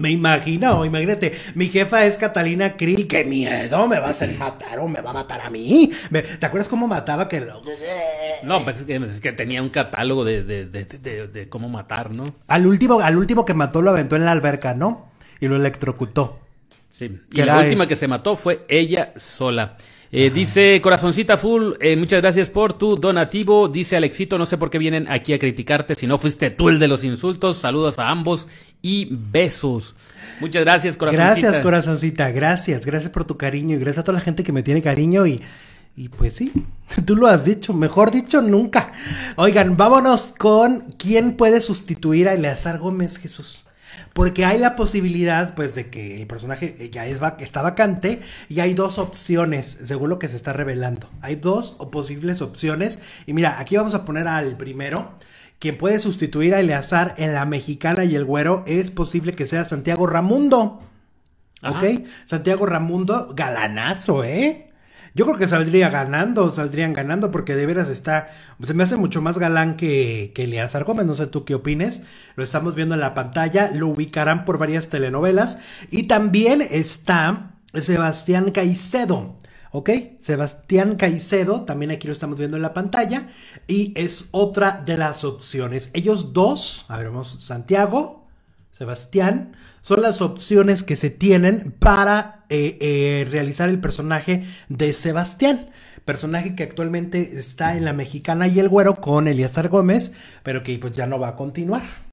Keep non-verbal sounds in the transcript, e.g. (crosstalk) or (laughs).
Me imagino, imagínate, mi jefa es Catalina Krill, qué miedo, me va a hacer matar o me va a matar a mí. ¿Te acuerdas cómo mataba que lo... No, pues es que, tenía un catálogo de, de, de, de, cómo matar, ¿no? Al último, al último que mató lo aventó en la alberca, ¿no? Y lo electrocutó. Sí. Y la última que se mató fue ella sola. Eh, dice Corazoncita Full, eh, muchas gracias por tu donativo. Dice Alexito, no sé por qué vienen aquí a criticarte si no fuiste tú el de los insultos. Saludos a ambos y besos. Muchas gracias, Corazoncita. Gracias, Corazoncita. Gracias, gracias por tu cariño y gracias a toda la gente que me tiene cariño y. Y pues sí, (laughs) tú lo has dicho, mejor dicho nunca. Oigan, vámonos con quién puede sustituir a Eleazar Gómez, Jesús. Porque hay la posibilidad, pues, de que el personaje eh, ya está vacante y hay dos opciones, según lo que se está revelando. Hay dos posibles opciones. Y mira, aquí vamos a poner al primero. Quien puede sustituir a Eleazar en La Mexicana y el Güero es posible que sea Santiago Ramundo. ¿Ok? Santiago Ramundo, galanazo, ¿eh? Yo creo que saldría ganando, saldrían ganando, porque de veras está. Se me hace mucho más galán que, que Eleazar Gómez. No sé tú qué opines. Lo estamos viendo en la pantalla. Lo ubicarán por varias telenovelas. Y también está Sebastián Caicedo. ¿ok? Sebastián Caicedo, también aquí lo estamos viendo en la pantalla, y es otra de las opciones. Ellos dos, a ver, vamos, Santiago, Sebastián, son las opciones que se tienen para eh, eh, realizar el personaje de Sebastián. Personaje que actualmente está en la mexicana y el güero con Eliazar Gómez, pero que pues ya no va a continuar.